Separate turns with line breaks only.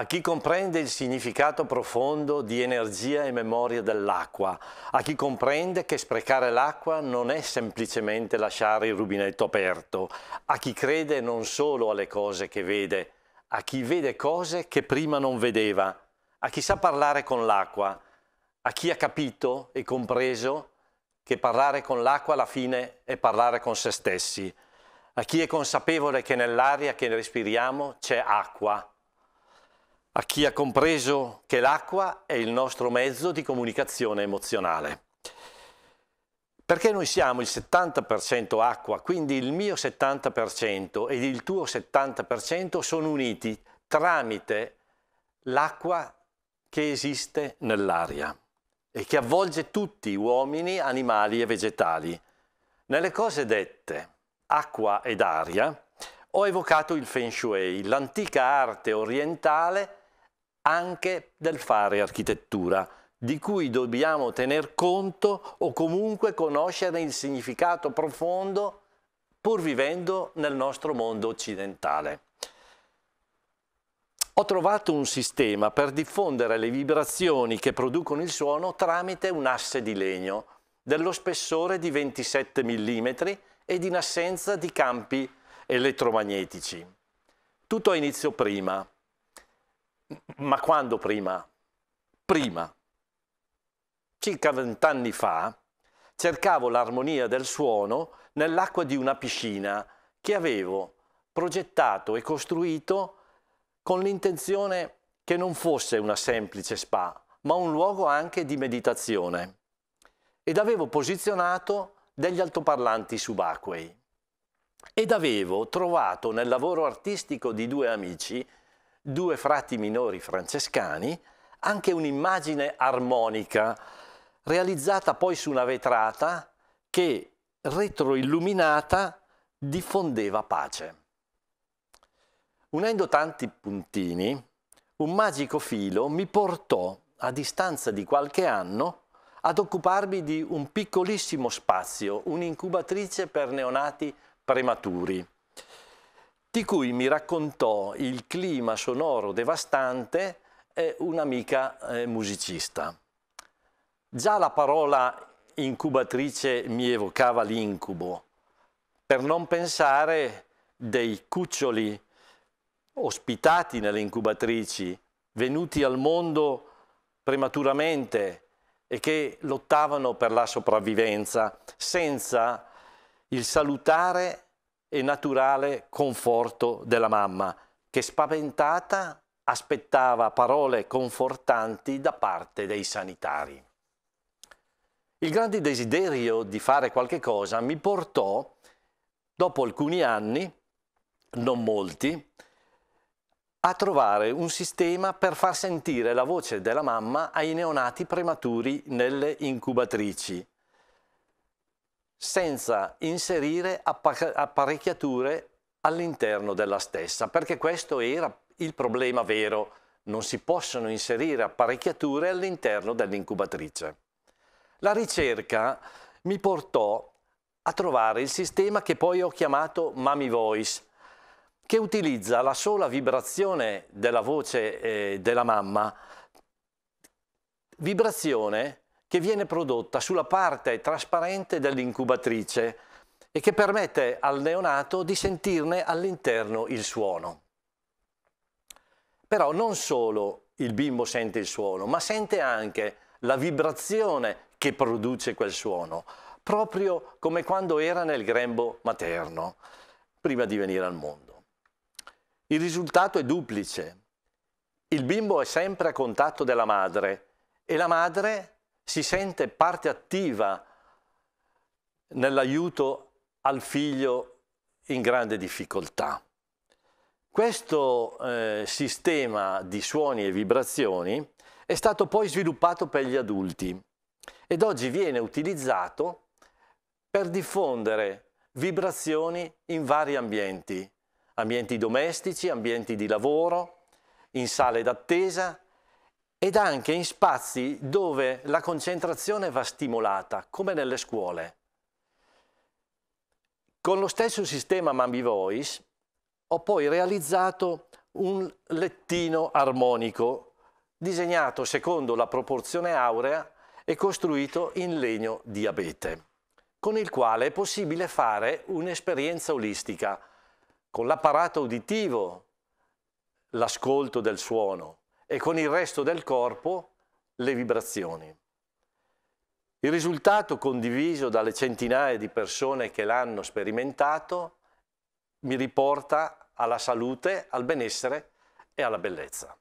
a chi comprende il significato profondo di energia e memoria dell'acqua, a chi comprende che sprecare l'acqua non è semplicemente lasciare il rubinetto aperto, a chi crede non solo alle cose che vede, a chi vede cose che prima non vedeva, a chi sa parlare con l'acqua, a chi ha capito e compreso che parlare con l'acqua alla fine è parlare con se stessi, a chi è consapevole che nell'aria che respiriamo c'è acqua a chi ha compreso che l'acqua è il nostro mezzo di comunicazione emozionale. Perché noi siamo il 70% acqua, quindi il mio 70% ed il tuo 70% sono uniti tramite l'acqua che esiste nell'aria e che avvolge tutti, uomini, animali e vegetali. Nelle cose dette, acqua ed aria, ho evocato il Feng Shui, l'antica arte orientale anche del fare architettura, di cui dobbiamo tener conto o comunque conoscere il significato profondo pur vivendo nel nostro mondo occidentale. Ho trovato un sistema per diffondere le vibrazioni che producono il suono tramite un asse di legno dello spessore di 27 mm ed in assenza di campi elettromagnetici. Tutto a inizio prima, ma quando prima? Prima, circa vent'anni fa, cercavo l'armonia del suono nell'acqua di una piscina che avevo progettato e costruito con l'intenzione che non fosse una semplice spa, ma un luogo anche di meditazione. Ed avevo posizionato degli altoparlanti subacquei. Ed avevo trovato nel lavoro artistico di due amici due frati minori francescani, anche un'immagine armonica, realizzata poi su una vetrata che, retroilluminata, diffondeva pace. Unendo tanti puntini, un magico filo mi portò, a distanza di qualche anno, ad occuparmi di un piccolissimo spazio, un'incubatrice per neonati prematuri di cui mi raccontò il clima sonoro devastante un'amica eh, musicista. Già la parola incubatrice mi evocava l'incubo, per non pensare dei cuccioli ospitati nelle incubatrici, venuti al mondo prematuramente e che lottavano per la sopravvivenza senza il salutare e naturale conforto della mamma, che spaventata aspettava parole confortanti da parte dei sanitari. Il grande desiderio di fare qualche cosa mi portò, dopo alcuni anni, non molti, a trovare un sistema per far sentire la voce della mamma ai neonati prematuri nelle incubatrici, senza inserire apparecchiature all'interno della stessa, perché questo era il problema vero, non si possono inserire apparecchiature all'interno dell'incubatrice. La ricerca mi portò a trovare il sistema che poi ho chiamato Mami Voice, che utilizza la sola vibrazione della voce eh, della mamma, vibrazione che viene prodotta sulla parte trasparente dell'incubatrice e che permette al neonato di sentirne all'interno il suono. Però non solo il bimbo sente il suono, ma sente anche la vibrazione che produce quel suono, proprio come quando era nel grembo materno, prima di venire al mondo. Il risultato è duplice. Il bimbo è sempre a contatto della madre e la madre si sente parte attiva nell'aiuto al figlio in grande difficoltà. Questo eh, sistema di suoni e vibrazioni è stato poi sviluppato per gli adulti ed oggi viene utilizzato per diffondere vibrazioni in vari ambienti, ambienti domestici, ambienti di lavoro, in sale d'attesa, ed anche in spazi dove la concentrazione va stimolata, come nelle scuole. Con lo stesso sistema Mambivoice ho poi realizzato un lettino armonico disegnato secondo la proporzione aurea e costruito in legno di abete, con il quale è possibile fare un'esperienza olistica con l'apparato uditivo, l'ascolto del suono, e con il resto del corpo le vibrazioni. Il risultato condiviso dalle centinaia di persone che l'hanno sperimentato mi riporta alla salute, al benessere e alla bellezza.